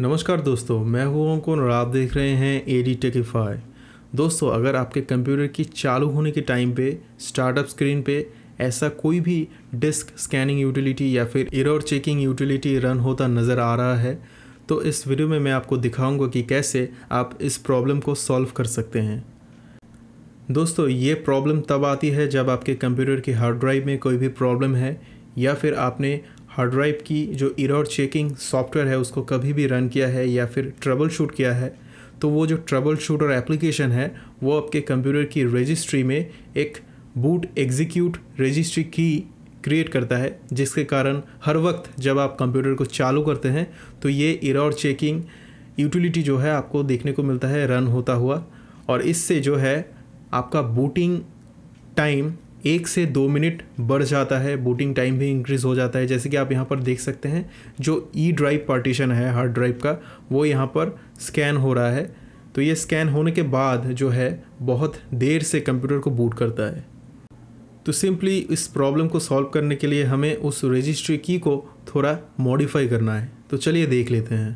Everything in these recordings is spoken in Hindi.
नमस्कार दोस्तों मैं हूं अंकुन और आप देख रहे हैं ए डी टेकीफाई दोस्तों अगर आपके कंप्यूटर की चालू होने के टाइम पे स्टार्टअप स्क्रीन पे ऐसा कोई भी डिस्क स्कैनिंग यूटिलिटी या फिर एरर चेकिंग यूटिलिटी रन होता नज़र आ रहा है तो इस वीडियो में मैं आपको दिखाऊंगा कि कैसे आप इस प्रॉब्लम को सॉल्व कर सकते हैं दोस्तों ये प्रॉब्लम तब आती है जब आपके कंप्यूटर की हार्ड ड्राइव में कोई भी प्रॉब्लम है या फिर आपने हार्ड ड्राइव की जो इरर चेकिंग सॉफ्टवेयर है उसको कभी भी रन किया है या फिर ट्रबल शूट किया है तो वो जो ट्रबल शूटर एप्लीकेशन है वो आपके कंप्यूटर की रजिस्ट्री में एक बूट एग्जीक्यूट रजिस्ट्री की क्रिएट करता है जिसके कारण हर वक्त जब आप कंप्यूटर को चालू करते हैं तो ये इरर चेकिंग यूटिलिटी जो है आपको देखने को मिलता है रन होता हुआ और इससे जो है आपका बूटिंग टाइम एक से दो मिनट बढ़ जाता है बूटिंग टाइम भी इंक्रीज़ हो जाता है जैसे कि आप यहाँ पर देख सकते हैं जो ई ड्राइव पार्टीशन है हार्ड ड्राइव का वो यहाँ पर स्कैन हो रहा है तो ये स्कैन होने के बाद जो है बहुत देर से कंप्यूटर को बूट करता है तो सिंपली इस प्रॉब्लम को सॉल्व करने के लिए हमें उस रजिस्ट्री की को थोड़ा मॉडिफाई करना है तो चलिए देख लेते हैं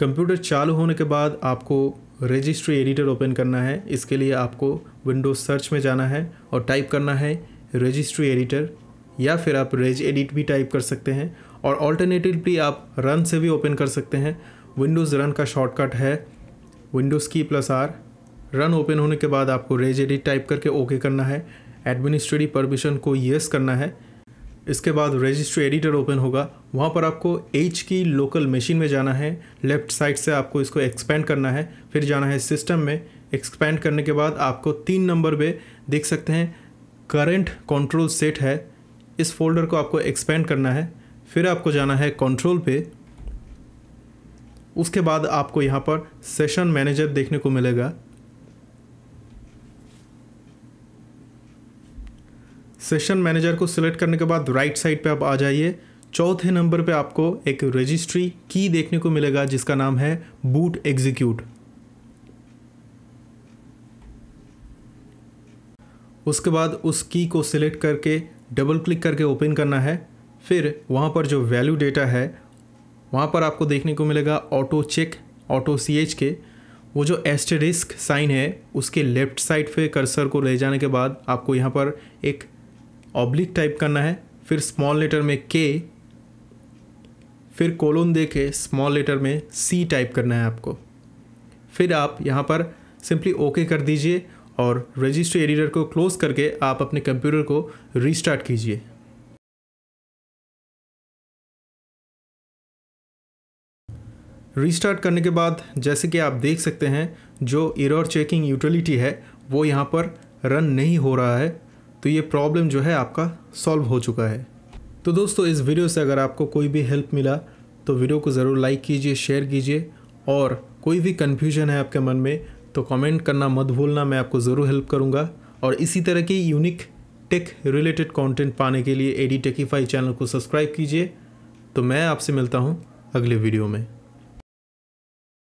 कंप्यूटर चालू होने के बाद आपको रजिस्ट्री एडिटर ओपन करना है इसके लिए आपको विंडोज सर्च में जाना है और टाइप करना है रजिस्ट्री एडिटर या फिर आप रेज एडिट भी टाइप कर सकते हैं और ऑल्टरनेटिवली आप रन से भी ओपन कर सकते हैं विंडोज़ रन का शॉर्टकट है Windows key plus R run open होने के बाद आपको रेज एडिट टाइप करके ओके करना है एडमिनिस्ट्रेटिव परमिशन को येस करना है इसके बाद रजिस्ट्री एडिटर ओपन होगा वहाँ पर आपको एच की लोकल मशीन में जाना है लेफ्ट साइड से आपको इसको एक्सपेंड करना है फिर जाना है सिस्टम में एक्सपेंड करने के बाद आपको तीन नंबर पे देख सकते हैं करंट कंट्रोल सेट है इस फोल्डर को आपको एक्सपेंड करना है फिर आपको जाना है कंट्रोल पे उसके बाद आपको यहाँ पर सेशन मैनेजर देखने को मिलेगा सेशन मैनेजर को सिलेक्ट करने के बाद राइट साइड पे आप आ जाइए चौथे नंबर पे आपको एक रजिस्ट्री की देखने को मिलेगा जिसका नाम है बूट एग्जीक्यूट उसके बाद उस की को सिलेक्ट करके डबल क्लिक करके ओपन करना है फिर वहाँ पर जो वैल्यू डेटा है वहाँ पर आपको देखने को मिलेगा auto check auto C H K वो जो एस्टेरिस्क साइन है उसके लेफ्ट साइड पे कर्सर को ले जाने के बाद आपको यहाँ पर एक ऑब्लिक टाइप करना है फिर स्मॉल लेटर में के फिर कोलोन दे के स्मॉल लेटर में सी टाइप करना है आपको फिर आप यहाँ पर सिंपली ओके कर दीजिए और रजिस्ट्री एडिटर को क्लोज़ करके आप अपने कंप्यूटर को रीस्टार्ट कीजिए रीस्टार्ट करने के बाद जैसे कि आप देख सकते हैं जो एरर चेकिंग यूटिलिटी है वो यहाँ पर रन नहीं हो रहा है तो ये प्रॉब्लम जो है आपका सॉल्व हो चुका है तो दोस्तों इस वीडियो से अगर आपको कोई भी हेल्प मिला तो वीडियो को ज़रूर लाइक कीजिए शेयर कीजिए और कोई भी कन्फ्यूजन है आपके मन में तो कमेंट करना मत भूलना मैं आपको ज़रूर हेल्प करूँगा और इसी तरह की यूनिक टेक रिलेटेड कंटेंट पाने के लिए एडी टेकीफाई चैनल को सब्सक्राइब कीजिए तो मैं आपसे मिलता हूँ अगले वीडियो में